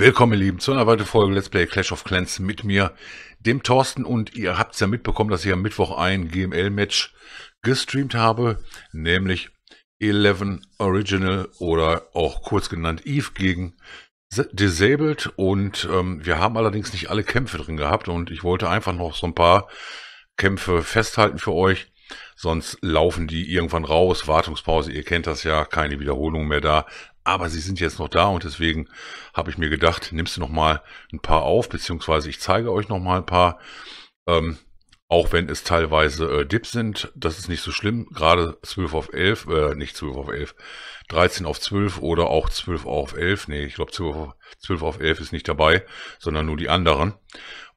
Willkommen, ihr Lieben, zu einer weiteren Folge Let's Play Clash of Clans mit mir, dem Thorsten. Und ihr habt es ja mitbekommen, dass ich am Mittwoch ein GML-Match gestreamt habe, nämlich 11 Original oder auch kurz genannt Eve gegen Disabled. Und ähm, wir haben allerdings nicht alle Kämpfe drin gehabt und ich wollte einfach noch so ein paar Kämpfe festhalten für euch, Sonst laufen die irgendwann raus, Wartungspause, ihr kennt das ja, keine Wiederholung mehr da. Aber sie sind jetzt noch da und deswegen habe ich mir gedacht, nimmst du nochmal ein paar auf, beziehungsweise ich zeige euch nochmal ein paar. Ähm, auch wenn es teilweise äh, Dips sind, das ist nicht so schlimm. Gerade 12 auf 11, äh, nicht 12 auf 11, 13 auf 12 oder auch 12 auf 11. Nee, ich glaube 12, 12 auf 11 ist nicht dabei, sondern nur die anderen.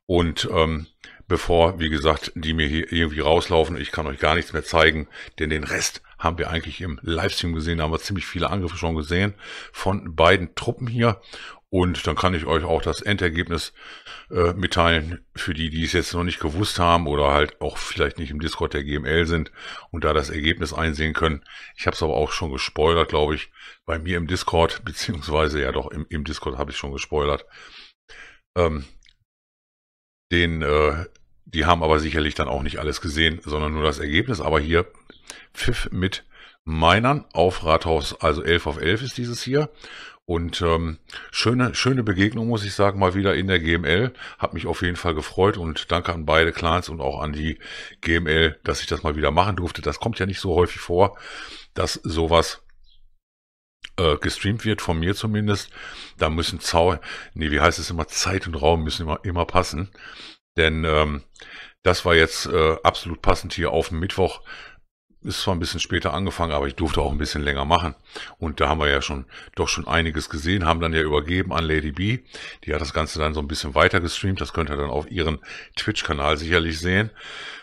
Und ähm, bevor, wie gesagt, die mir hier irgendwie rauslaufen. Ich kann euch gar nichts mehr zeigen, denn den Rest haben wir eigentlich im Livestream gesehen, Da haben wir ziemlich viele Angriffe schon gesehen von beiden Truppen hier. Und dann kann ich euch auch das Endergebnis äh, mitteilen, für die, die es jetzt noch nicht gewusst haben oder halt auch vielleicht nicht im Discord der GML sind und da das Ergebnis einsehen können. Ich habe es aber auch schon gespoilert, glaube ich, bei mir im Discord, beziehungsweise ja doch im, im Discord habe ich schon gespoilert. Ähm, den, äh, die haben aber sicherlich dann auch nicht alles gesehen, sondern nur das Ergebnis. Aber hier Pfiff mit Meinern auf Rathaus, also 11 auf 11 ist dieses hier. Und ähm, schöne, schöne Begegnung, muss ich sagen, mal wieder in der GML. Hat mich auf jeden Fall gefreut und danke an beide Clans und auch an die GML, dass ich das mal wieder machen durfte. Das kommt ja nicht so häufig vor, dass sowas äh, gestreamt wird, von mir zumindest, da müssen Zau nee, wie heißt es immer, Zeit und Raum müssen immer, immer passen. Denn ähm, das war jetzt äh, absolut passend hier auf dem Mittwoch. Ist zwar ein bisschen später angefangen, aber ich durfte auch ein bisschen länger machen. Und da haben wir ja schon doch schon einiges gesehen, haben dann ja übergeben an Lady B. Die hat das Ganze dann so ein bisschen weiter gestreamt. Das könnt ihr dann auf ihren Twitch-Kanal sicherlich sehen.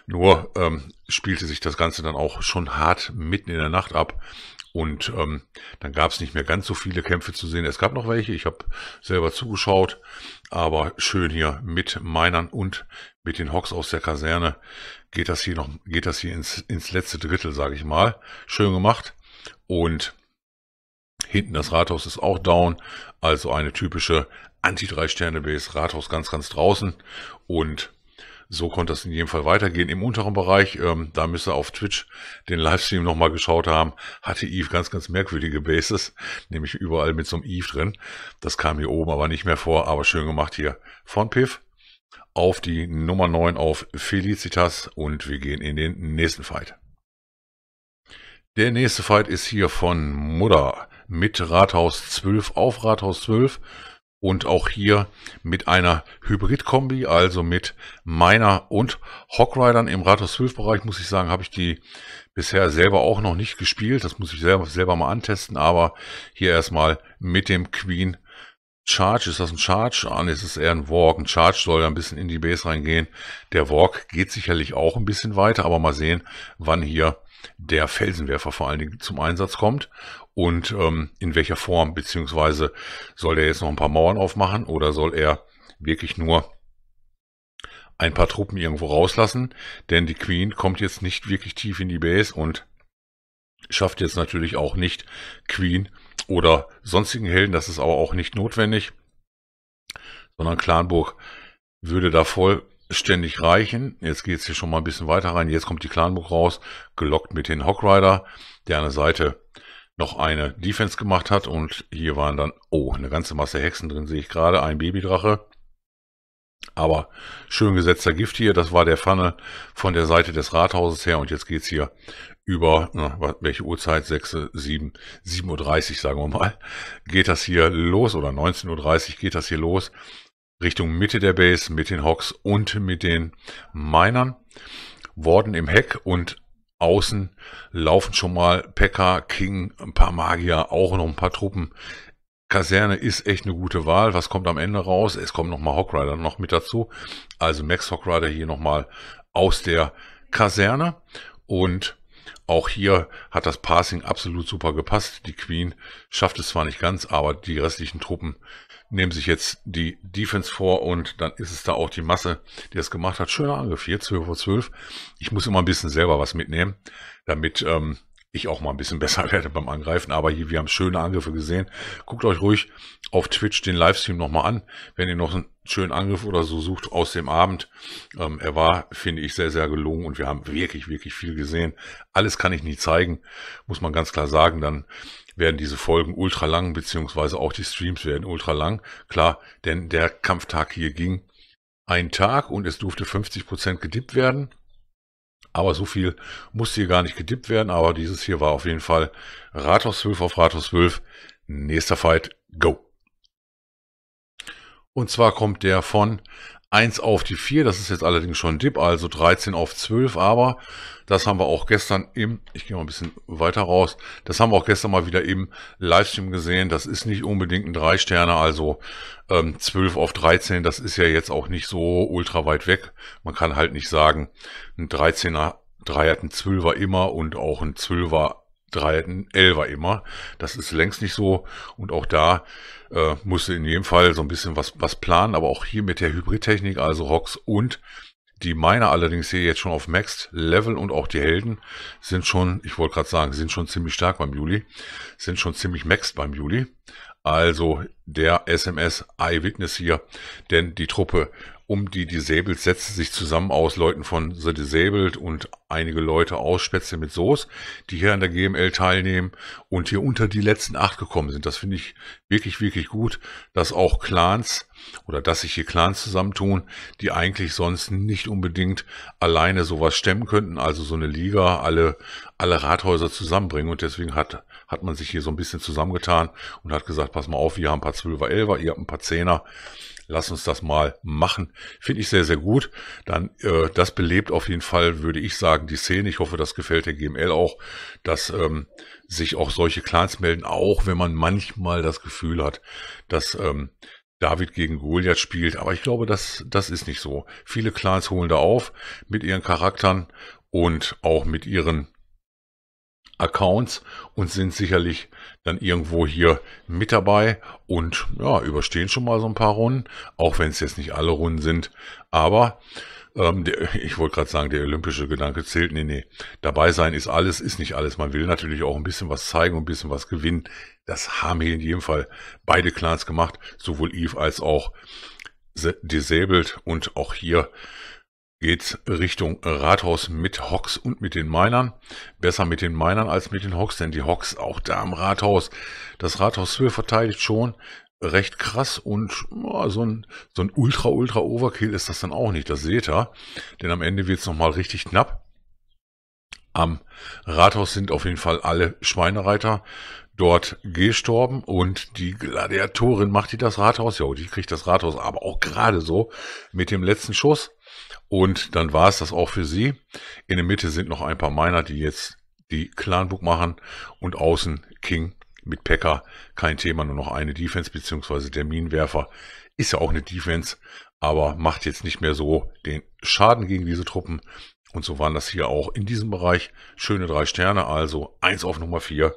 Nur ähm, spielte sich das Ganze dann auch schon hart mitten in der Nacht ab. Und ähm, dann gab es nicht mehr ganz so viele Kämpfe zu sehen. Es gab noch welche, ich habe selber zugeschaut, aber schön hier mit Meinern und mit den Hocks aus der Kaserne geht das hier noch, geht das hier ins, ins letzte Drittel, sage ich mal. Schön gemacht. Und hinten das Rathaus ist auch down, also eine typische Anti-3-Sterne-Base, Rathaus ganz, ganz draußen. Und so konnte das in jedem Fall weitergehen. Im unteren Bereich, ähm, da müsste auf Twitch den Livestream nochmal geschaut haben, hatte Eve ganz, ganz merkwürdige Bases, nämlich überall mit so einem Eve drin. Das kam hier oben aber nicht mehr vor, aber schön gemacht hier von Piff auf die Nummer 9 auf Felicitas und wir gehen in den nächsten Fight. Der nächste Fight ist hier von Mutter mit Rathaus 12 auf Rathaus 12 und auch hier mit einer Hybrid-Kombi, also mit meiner und Hawkridern im Rathaus 12 Bereich, muss ich sagen, habe ich die bisher selber auch noch nicht gespielt. Das muss ich selber, selber mal antesten, aber hier erstmal mit dem Queen Charge. Ist das ein Charge? Ah, nee, es ist eher ein Walk. Ein Charge soll ja ein bisschen in die Base reingehen. Der Walk geht sicherlich auch ein bisschen weiter, aber mal sehen, wann hier der Felsenwerfer vor allen Dingen zum Einsatz kommt und ähm, in welcher Form, beziehungsweise soll er jetzt noch ein paar Mauern aufmachen oder soll er wirklich nur ein paar Truppen irgendwo rauslassen, denn die Queen kommt jetzt nicht wirklich tief in die Base und schafft jetzt natürlich auch nicht Queen oder sonstigen Helden, das ist aber auch nicht notwendig, sondern Clanburg würde da voll ständig reichen. Jetzt geht's hier schon mal ein bisschen weiter rein. Jetzt kommt die Clanbook raus, gelockt mit den Hawk Rider, der an der Seite noch eine Defense gemacht hat. Und hier waren dann, oh, eine ganze Masse Hexen drin, sehe ich gerade, ein Babydrache. Aber schön gesetzter Gift hier, das war der Pfanne von der Seite des Rathauses her. Und jetzt geht's hier über, na, welche Uhrzeit? 6, 7, 7.30 Uhr, sagen wir mal. Geht das hier los oder 19.30 Uhr geht das hier los. Richtung Mitte der Base mit den Hawks und mit den Minern. Worden im Heck und außen laufen schon mal Pekka, King, ein paar Magier, auch noch ein paar Truppen. Kaserne ist echt eine gute Wahl. Was kommt am Ende raus? Es kommen nochmal Hawkrider noch mit dazu. Also Max Hawkrider hier nochmal aus der Kaserne. Und auch hier hat das Passing absolut super gepasst. Die Queen schafft es zwar nicht ganz, aber die restlichen Truppen nehmen sich jetzt die Defense vor und dann ist es da auch die Masse, die es gemacht hat. Schöner Angriff hier, 12 vor 12. Ich muss immer ein bisschen selber was mitnehmen, damit ähm, ich auch mal ein bisschen besser werde beim Angreifen. Aber hier, wir haben schöne Angriffe gesehen. Guckt euch ruhig auf Twitch den Livestream nochmal an, wenn ihr noch einen schönen Angriff oder so sucht aus dem Abend. Ähm, er war, finde ich, sehr, sehr gelungen und wir haben wirklich, wirklich viel gesehen. Alles kann ich nie zeigen, muss man ganz klar sagen. Dann werden diese Folgen ultra lang, beziehungsweise auch die Streams werden ultra lang. Klar, denn der Kampftag hier ging ein Tag und es durfte 50% Prozent gedippt werden. Aber so viel musste hier gar nicht gedippt werden. Aber dieses hier war auf jeden Fall Rathaus 12 auf Rathaus 12. Nächster Fight, go! Und zwar kommt der von 1 auf die 4, das ist jetzt allerdings schon Dip, also 13 auf 12, aber das haben wir auch gestern im, ich gehe mal ein bisschen weiter raus, das haben wir auch gestern mal wieder im Livestream gesehen, das ist nicht unbedingt ein 3 Sterne, also ähm, 12 auf 13, das ist ja jetzt auch nicht so ultra weit weg, man kann halt nicht sagen, ein 13er, 3 hat ein 12er immer und auch ein 12er drei, ein Elfer immer. Das ist längst nicht so. Und auch da äh, musste in jedem Fall so ein bisschen was, was planen. Aber auch hier mit der Hybridtechnik, also Rocks und die Miner allerdings hier jetzt schon auf Max Level und auch die Helden sind schon, ich wollte gerade sagen, sind schon ziemlich stark beim Juli, sind schon ziemlich maxed beim Juli. Also der SMS Eyewitness hier, denn die Truppe um die Disabled setzte sich zusammen aus Leuten von The Disabled und einige Leute aus Spätzle mit Soße, die hier an der GML teilnehmen und hier unter die letzten acht gekommen sind. Das finde ich wirklich, wirklich gut, dass auch Clans oder dass sich hier Clans zusammentun, die eigentlich sonst nicht unbedingt alleine sowas stemmen könnten, also so eine Liga, alle, alle Rathäuser zusammenbringen und deswegen hat, hat man sich hier so ein bisschen zusammengetan und hat gesagt, pass mal auf, wir haben ein paar Zwölfer, Elfer, ihr habt ein paar Zehner lass uns das mal machen. Finde ich sehr, sehr gut. Dann, äh, das belebt auf jeden Fall, würde ich sagen, die Szene. Ich hoffe, das gefällt der GML auch, dass ähm, sich auch solche Clans melden, auch wenn man manchmal das Gefühl hat, dass ähm, David gegen Goliath spielt. Aber ich glaube, das, das ist nicht so. Viele Clans holen da auf mit ihren Charaktern und auch mit ihren Accounts und sind sicherlich dann irgendwo hier mit dabei und ja, überstehen schon mal so ein paar Runden, auch wenn es jetzt nicht alle Runden sind. Aber ähm, der, ich wollte gerade sagen, der olympische Gedanke zählt. Nee, nee. Dabei sein ist alles, ist nicht alles. Man will natürlich auch ein bisschen was zeigen und ein bisschen was gewinnen. Das haben hier in jedem Fall beide Clans gemacht, sowohl Eve als auch Disabled und auch hier geht's Richtung Rathaus mit Hocks und mit den Minern. Besser mit den Minern als mit den Hocks, denn die Hocks auch da am Rathaus. Das Rathaus 12 verteidigt schon recht krass und ja, so ein, so ein ultra-ultra-Overkill ist das dann auch nicht, das seht ihr. Denn am Ende wird es nochmal richtig knapp. Am Rathaus sind auf jeden Fall alle Schweinereiter dort gestorben und die Gladiatorin macht die das Rathaus. Ja, die kriegt das Rathaus aber auch gerade so mit dem letzten Schuss und dann war es das auch für sie. In der Mitte sind noch ein paar Miner, die jetzt die Clanbook machen und außen King mit Packer kein Thema, nur noch eine Defense, beziehungsweise der Minenwerfer ist ja auch eine Defense, aber macht jetzt nicht mehr so den Schaden gegen diese Truppen. Und so waren das hier auch in diesem Bereich. Schöne drei Sterne, also eins auf Nummer vier.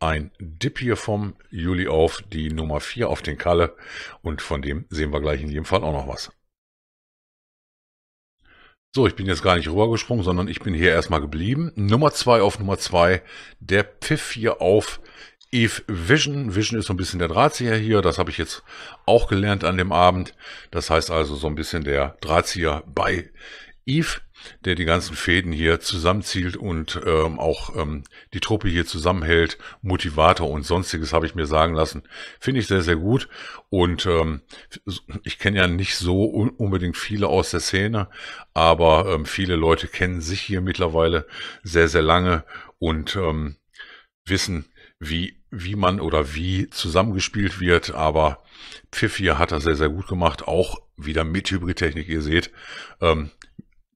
Ein Dip hier vom Juli auf die Nummer vier auf den Kalle. Und von dem sehen wir gleich in jedem Fall auch noch was. So, ich bin jetzt gar nicht rübergesprungen, sondern ich bin hier erstmal geblieben. Nummer zwei auf Nummer zwei. Der Pfiff hier auf Eve Vision. Vision ist so ein bisschen der Drahtzieher hier. Das habe ich jetzt auch gelernt an dem Abend. Das heißt also so ein bisschen der Drahtzieher bei Yves, der die ganzen Fäden hier zusammenzielt und ähm, auch ähm, die Truppe hier zusammenhält, Motivator und sonstiges habe ich mir sagen lassen. Finde ich sehr, sehr gut. Und ähm, ich kenne ja nicht so unbedingt viele aus der Szene, aber ähm, viele Leute kennen sich hier mittlerweile sehr, sehr lange und ähm, wissen, wie, wie man oder wie zusammengespielt wird, aber Pfiff hier hat er sehr, sehr gut gemacht, auch wieder mit Hybridtechnik, ihr seht. Ähm,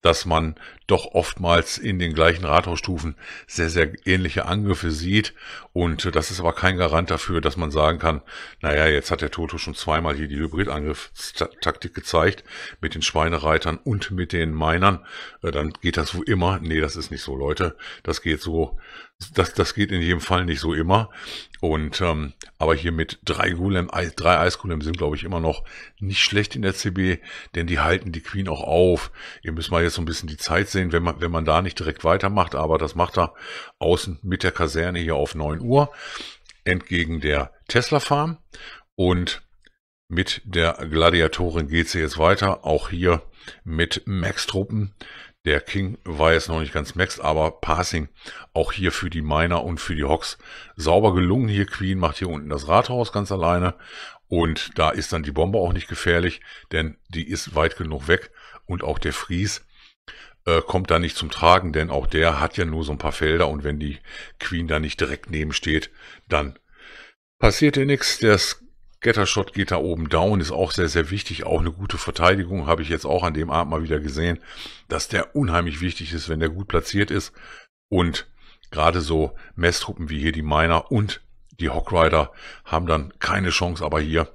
dass man doch oftmals in den gleichen Rathausstufen sehr, sehr ähnliche Angriffe sieht. Und das ist aber kein Garant dafür, dass man sagen kann, naja, jetzt hat der Toto schon zweimal hier die Hybridangriffstaktik gezeigt mit den Schweinereitern und mit den Minern. Äh, dann geht das wo immer. Nee, das ist nicht so, Leute. Das geht so das, das geht in jedem Fall nicht so immer. Und ähm, aber hier mit drei Golem, drei Eisgolem sind, glaube ich, immer noch nicht schlecht in der CB, denn die halten die Queen auch auf. Ihr müsst mal jetzt so ein bisschen die Zeit sehen, wenn man, wenn man da nicht direkt weitermacht, aber das macht er außen mit der Kaserne hier auf 9 Uhr, entgegen der Tesla Farm. Und mit der Gladiatorin geht sie jetzt weiter, auch hier mit Max-Truppen. Der King war jetzt noch nicht ganz max, aber Passing auch hier für die Miner und für die Hawks sauber gelungen. Hier Queen macht hier unten das Rathaus ganz alleine und da ist dann die Bombe auch nicht gefährlich, denn die ist weit genug weg und auch der Fries äh, kommt da nicht zum Tragen, denn auch der hat ja nur so ein paar Felder und wenn die Queen da nicht direkt neben steht, dann passiert hier nichts. Das Gettershot geht da oben down, ist auch sehr, sehr wichtig. Auch eine gute Verteidigung habe ich jetzt auch an dem Abend mal wieder gesehen, dass der unheimlich wichtig ist, wenn der gut platziert ist. Und gerade so Messtruppen wie hier die Miner und die Rider haben dann keine Chance, aber hier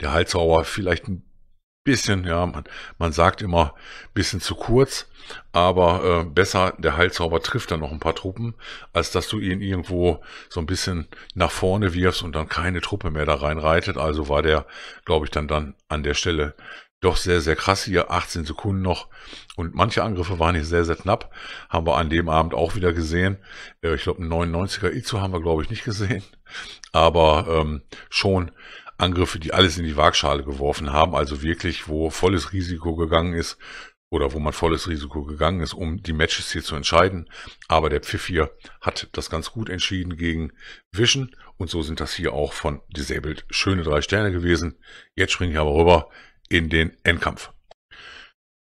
der Halshauer vielleicht ein bisschen, ja, man, man sagt immer bisschen zu kurz, aber äh, besser, der Heilzauber trifft dann noch ein paar Truppen, als dass du ihn irgendwo so ein bisschen nach vorne wirfst und dann keine Truppe mehr da reinreitet. Also war der, glaube ich, dann, dann an der Stelle doch sehr, sehr krass hier. 18 Sekunden noch. Und manche Angriffe waren hier sehr, sehr knapp. Haben wir an dem Abend auch wieder gesehen. Äh, ich glaube, einen 99er Izu haben wir, glaube ich, nicht gesehen. Aber ähm, schon Angriffe, die alles in die Waagschale geworfen haben, also wirklich, wo volles Risiko gegangen ist oder wo man volles Risiko gegangen ist, um die Matches hier zu entscheiden. Aber der Pfiff hier hat das ganz gut entschieden gegen Vision und so sind das hier auch von Disabled schöne drei Sterne gewesen. Jetzt springe ich aber rüber in den Endkampf.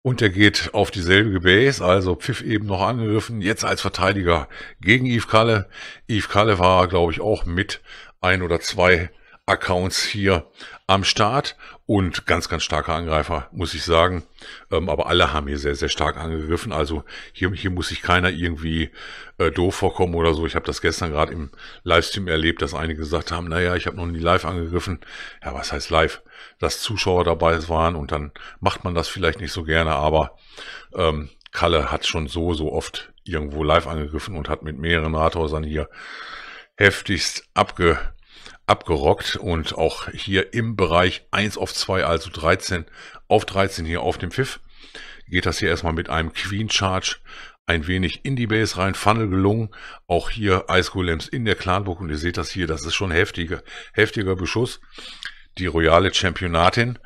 Und er geht auf dieselbe Base, also Pfiff eben noch angegriffen, jetzt als Verteidiger gegen Yves Kalle. Yves Kalle war, glaube ich, auch mit ein oder zwei Accounts hier am Start und ganz, ganz starke Angreifer, muss ich sagen. Ähm, aber alle haben hier sehr, sehr stark angegriffen. Also hier, hier muss sich keiner irgendwie äh, doof vorkommen oder so. Ich habe das gestern gerade im Livestream erlebt, dass einige gesagt haben, naja, ich habe noch nie live angegriffen. Ja, was heißt live? Dass Zuschauer dabei waren und dann macht man das vielleicht nicht so gerne, aber ähm, Kalle hat schon so, so oft irgendwo live angegriffen und hat mit mehreren Rathäusern hier heftigst abgegriffen abgerockt und auch hier im Bereich 1 auf 2, also 13 auf 13 hier auf dem Pfiff, geht das hier erstmal mit einem Queen Charge ein wenig in die Base rein, Funnel gelungen, auch hier Ice Golems in der Clanburg und ihr seht das hier, das ist schon heftiger, heftiger Beschuss. Die royale Championatin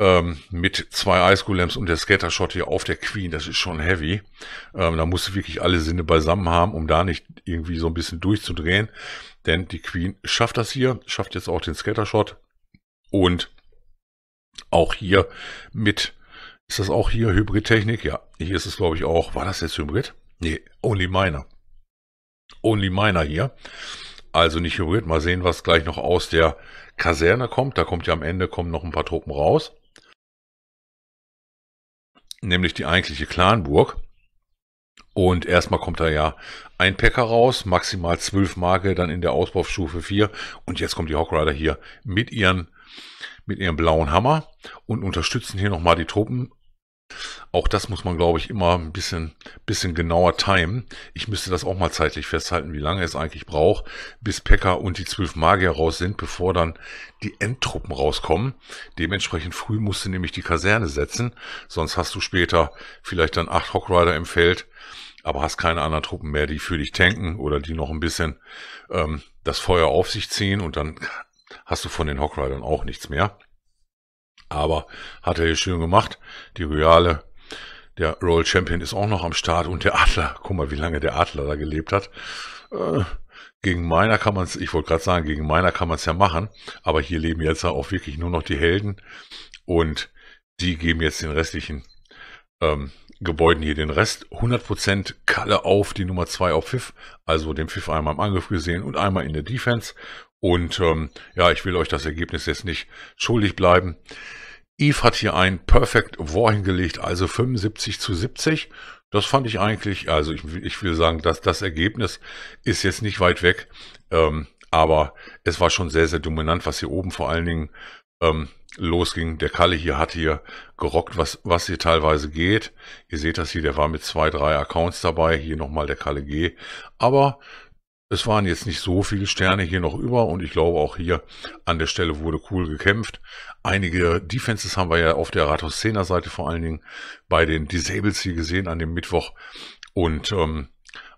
ähm, mit zwei Ice Golems und der Scattershot hier auf der Queen, das ist schon heavy. Ähm, da musst du wirklich alle Sinne beisammen haben, um da nicht irgendwie so ein bisschen durchzudrehen. Denn die Queen schafft das hier, schafft jetzt auch den Scattershot Und auch hier mit, ist das auch hier Hybrid-Technik? Ja, hier ist es glaube ich auch, war das jetzt Hybrid? Nee, Only Miner. Only Miner hier. Also nicht Hybrid, mal sehen, was gleich noch aus der Kaserne kommt. Da kommt ja am Ende kommen noch ein paar Truppen raus. Nämlich die eigentliche Clanburg. Und erstmal kommt da ja ein Packer raus, maximal zwölf Marke, dann in der Ausbaustufe vier. Und jetzt kommt die Hawk Rider hier mit ihren, mit ihrem blauen Hammer und unterstützen hier nochmal die Truppen. Auch das muss man, glaube ich, immer ein bisschen, bisschen genauer timen. Ich müsste das auch mal zeitlich festhalten, wie lange es eigentlich braucht, bis Packer und die zwölf Magier raus sind, bevor dann die Endtruppen rauskommen. Dementsprechend früh musst du nämlich die Kaserne setzen, sonst hast du später vielleicht dann acht Hockrider im Feld aber hast keine anderen Truppen mehr, die für dich tanken oder die noch ein bisschen ähm, das Feuer auf sich ziehen und dann hast du von den Hockridern auch nichts mehr. Aber hat er hier schön gemacht. Die Royale, der Royal Champion ist auch noch am Start und der Adler, guck mal, wie lange der Adler da gelebt hat. Äh, gegen meiner kann man es, ich wollte gerade sagen, gegen meiner kann man es ja machen, aber hier leben jetzt auch wirklich nur noch die Helden und die geben jetzt den restlichen ähm, Gebäuden hier den Rest 100% Kalle auf die Nummer 2 auf Pfiff. Also den Pfiff einmal im Angriff gesehen und einmal in der Defense. Und ähm, ja, ich will euch das Ergebnis jetzt nicht schuldig bleiben. Eve hat hier ein Perfect War hingelegt, also 75 zu 70. Das fand ich eigentlich, also ich, ich will sagen, dass das Ergebnis ist jetzt nicht weit weg. Ähm, aber es war schon sehr, sehr dominant, was hier oben vor allen Dingen ähm, losging. Der Kalle hier hat hier gerockt, was, was hier teilweise geht. Ihr seht das hier, der war mit zwei, drei Accounts dabei. Hier nochmal der Kalle G. Aber es waren jetzt nicht so viele Sterne hier noch über und ich glaube auch hier an der Stelle wurde cool gekämpft. Einige Defenses haben wir ja auf der Rathaus 10er Seite vor allen Dingen bei den Disables hier gesehen an dem Mittwoch und ähm,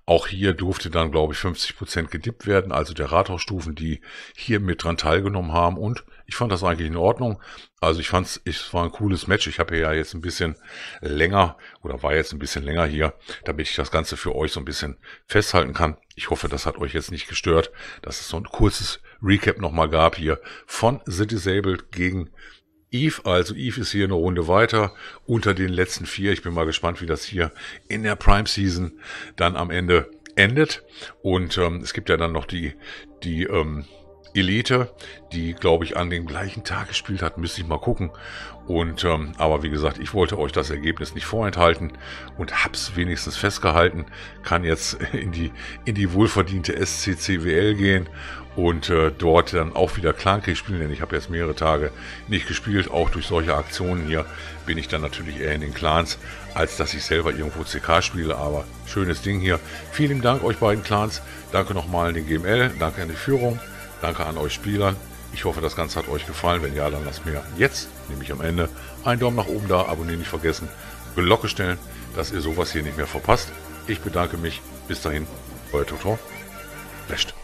auch hier durfte dann, glaube ich, 50 gedippt werden, also der Rathausstufen, die hier mit dran teilgenommen haben. Und ich fand das eigentlich in Ordnung. Also ich fand es, es war ein cooles Match. Ich habe ja jetzt ein bisschen länger oder war jetzt ein bisschen länger hier, damit ich das Ganze für euch so ein bisschen festhalten kann. Ich hoffe, das hat euch jetzt nicht gestört, dass es so ein kurzes Recap nochmal gab hier von The Disabled gegen Eve, also Eve ist hier eine Runde weiter unter den letzten vier. Ich bin mal gespannt, wie das hier in der Prime Season dann am Ende endet. Und ähm, es gibt ja dann noch die, die ähm, Elite, die, glaube ich, an dem gleichen Tag gespielt hat. Müsste ich mal gucken. Und ähm, aber wie gesagt, ich wollte euch das Ergebnis nicht vorenthalten und hab's wenigstens festgehalten. Kann jetzt in die in die wohlverdiente SCCWL gehen und äh, dort dann auch wieder Clankrieg spielen, denn ich habe jetzt mehrere Tage nicht gespielt. Auch durch solche Aktionen hier bin ich dann natürlich eher in den Clans, als dass ich selber irgendwo CK spiele. Aber schönes Ding hier. Vielen Dank euch beiden Clans. Danke nochmal an den GML. Danke an die Führung. Danke an euch Spielern. Ich hoffe, das Ganze hat euch gefallen. Wenn ja, dann lasst mir jetzt, nämlich am Ende, einen Daumen nach oben da, abonnieren nicht vergessen, Glocke stellen, dass ihr sowas hier nicht mehr verpasst. Ich bedanke mich. Bis dahin, euer Toto. Lasht.